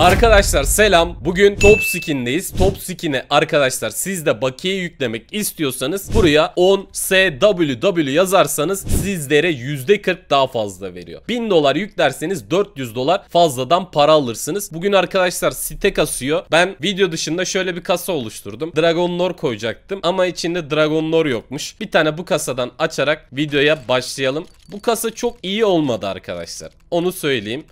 Arkadaşlar selam. Bugün Top Skin'deyiz. Top Skin'e arkadaşlar siz de bakiye yüklemek istiyorsanız buraya 10 SWW yazarsanız sizlere %40 daha fazla veriyor. 1000 dolar yüklerseniz 400 dolar fazladan para alırsınız. Bugün arkadaşlar site kasıyor. Ben video dışında şöyle bir kasa oluşturdum. Dragon Lore koyacaktım ama içinde Dragon Lore yokmuş. Bir tane bu kasadan açarak videoya başlayalım. Bu kasa çok iyi olmadı arkadaşlar. Onu söyleyeyim.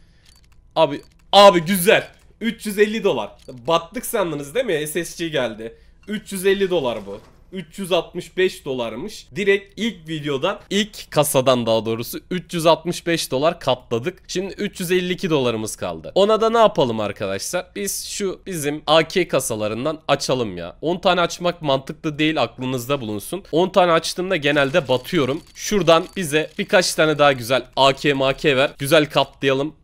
Abi Abi güzel. 350 dolar. Battık sandınız değil mi? SSC geldi. 350 dolar bu. 365 dolarmış. Direkt ilk videodan ilk kasadan daha doğrusu 365 dolar katladık. Şimdi 352 dolarımız kaldı. Ona da ne yapalım arkadaşlar? Biz şu bizim AK kasalarından açalım ya. 10 tane açmak mantıklı değil aklınızda bulunsun. 10 tane açtığımda genelde batıyorum. Şuradan bize birkaç tane daha güzel AK MK ver. Güzel katlayalım.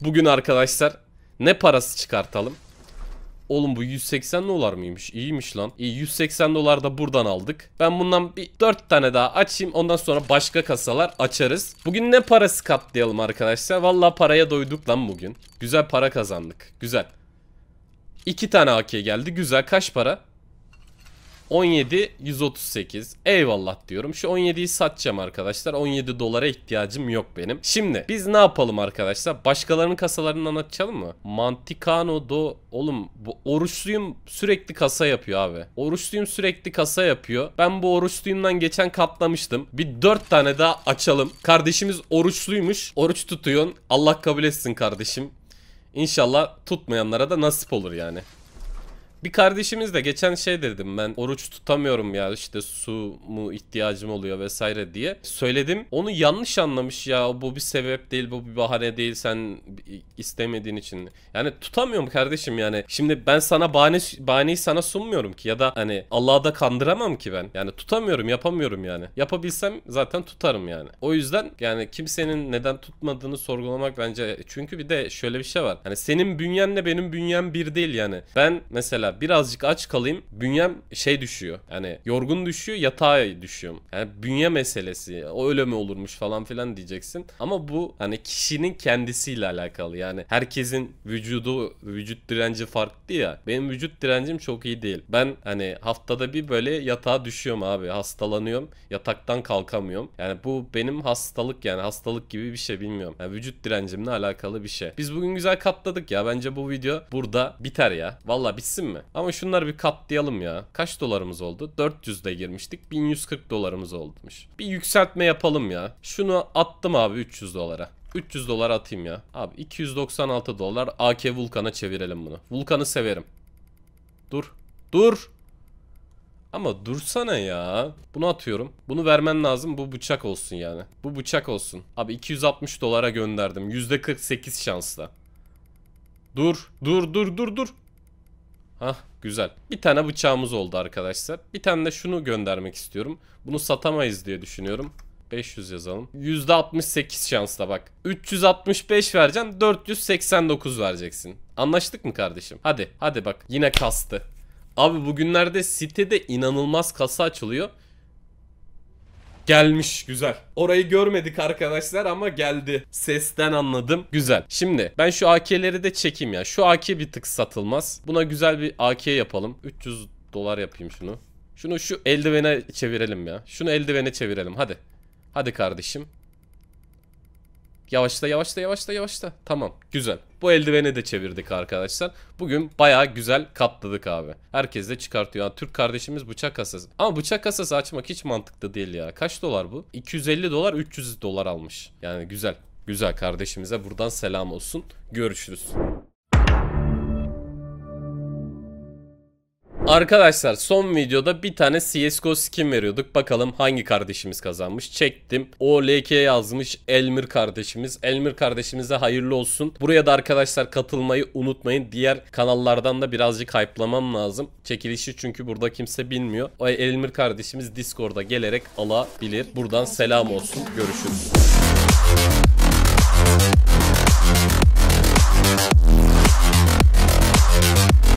Bugün arkadaşlar ne parası çıkartalım? Oğlum bu 180 dolar mıymış? İyiymiş lan. İyi 180 dolar da buradan aldık. Ben bundan bir 4 tane daha açayım. Ondan sonra başka kasalar açarız. Bugün ne parası katlayalım arkadaşlar? Valla paraya doyduk lan bugün. Güzel para kazandık. Güzel. 2 tane AK geldi. Güzel. Kaç para? 17 138 eyvallah diyorum şu 17'yi satacağım arkadaşlar 17 dolara ihtiyacım yok benim şimdi biz ne yapalım arkadaşlar başkalarının kasalarından açalım mı Manticano do oğlum bu oruçluyum sürekli kasa yapıyor abi oruçluyum sürekli kasa yapıyor ben bu oruçluyumdan geçen katlamıştım bir 4 tane daha açalım kardeşimiz oruçluymuş oruç tutuyorsun Allah kabul etsin kardeşim İnşallah tutmayanlara da nasip olur yani. Bir kardeşimiz de geçen şey dedim ben oruç tutamıyorum ya işte su mu ihtiyacım oluyor vesaire diye söyledim. Onu yanlış anlamış ya bu bir sebep değil bu bir bahane değil sen istemediğin için. Yani tutamıyorum kardeşim yani. Şimdi ben sana bahane bahaneyi sana sunmuyorum ki ya da hani Allah'a da kandıramam ki ben. Yani tutamıyorum yapamıyorum yani. Yapabilsem zaten tutarım yani. O yüzden yani kimsenin neden tutmadığını sorgulamak bence çünkü bir de şöyle bir şey var. Hani senin bünyenle benim bünyem bir değil yani. Ben mesela birazcık aç kalayım bünyem şey düşüyor. Yani yorgun düşüyor yatağa düşüyorum. Yani bünye meselesi o öyle mi olurmuş falan filan diyeceksin. Ama bu hani kişinin kendisiyle alakalı. Yani herkesin vücudu vücut direnci farklı ya. Benim vücut direncim çok iyi değil. Ben hani haftada bir böyle yatağa düşüyorum abi. Hastalanıyorum. Yataktan kalkamıyorum. Yani bu benim hastalık yani hastalık gibi bir şey bilmiyorum. Yani vücut direncimle alakalı bir şey. Biz bugün güzel katladık ya. Bence bu video burada biter ya. Valla bitsin mi? Ama şunları bir katlayalım ya. Kaç dolarımız oldu? 400'de girmiştik. 1140 dolarımız olmuş. Bir yükseltme yapalım ya. Şunu attım abi 300 dolara. 300 dolar atayım ya. Abi 296 dolar AK Vulkan'a çevirelim bunu. Vulkan'ı severim. Dur. Dur. Ama dursana ya. Bunu atıyorum. Bunu vermen lazım. Bu bıçak olsun yani. Bu bıçak olsun. Abi 260 dolara gönderdim. %48 şansla. Dur. Dur dur dur dur. Hah güzel. Bir tane bıçağımız oldu arkadaşlar. Bir tane de şunu göndermek istiyorum. Bunu satamayız diye düşünüyorum. 500 yazalım. %68 şansla bak. 365 vereceğim. 489 vereceksin. Anlaştık mı kardeşim? Hadi hadi bak yine kastı. Abi bugünlerde sitede inanılmaz kasa açılıyor. Gelmiş güzel. Orayı görmedik arkadaşlar ama geldi. Sesten anladım. Güzel. Şimdi ben şu AK'leri de çekeyim ya. Şu AK bir tık satılmaz. Buna güzel bir AK yapalım. 300 dolar yapayım şunu. Şunu şu eldivene çevirelim ya. Şunu eldivene çevirelim hadi. Hadi kardeşim. Yavaşla yavaşla yavaşla yavaşla. Tamam güzel. Bu eldiveni de çevirdik arkadaşlar. Bugün baya güzel katladık abi. Herkes de çıkartıyor. Yani Türk kardeşimiz bıçak kasası. Ama bıçak kasası açmak hiç mantıklı değil ya. Kaç dolar bu? 250 dolar 300 dolar almış. Yani güzel. Güzel kardeşimize buradan selam olsun. Görüşürüz. Arkadaşlar son videoda bir tane CSGO skin veriyorduk. Bakalım hangi kardeşimiz kazanmış. Çektim. o LK yazmış Elmir kardeşimiz. Elmir kardeşimize hayırlı olsun. Buraya da arkadaşlar katılmayı unutmayın. Diğer kanallardan da birazcık hype'lamam lazım. Çekilişi çünkü burada kimse bilmiyor. O Elmir kardeşimiz Discord'a gelerek alabilir. Buradan selam olsun. Görüşürüz.